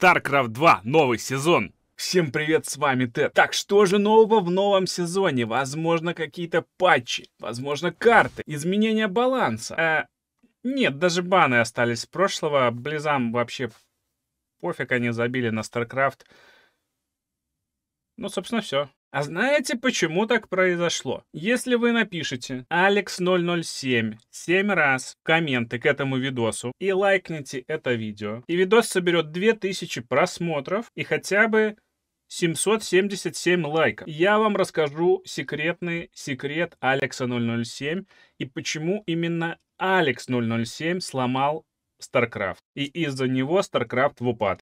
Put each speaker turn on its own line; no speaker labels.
StarCraft 2 новый сезон. Всем привет, с вами Тед. Так что же нового в новом сезоне? Возможно, какие-то патчи, возможно, карты, изменения баланса. Э, нет, даже баны остались с прошлого. Близам вообще пофиг, они забили на StarCraft. Ну, собственно, все. А знаете, почему так произошло? Если вы напишете «Алекс007» 7 раз комменты к этому видосу и лайкните это видео, и видос соберет 2000 просмотров и хотя бы 777 лайков. Я вам расскажу секретный секрет Алекса 007 и почему именно Алекс 007 сломал StarCraft. И из-за него StarCraft в упад.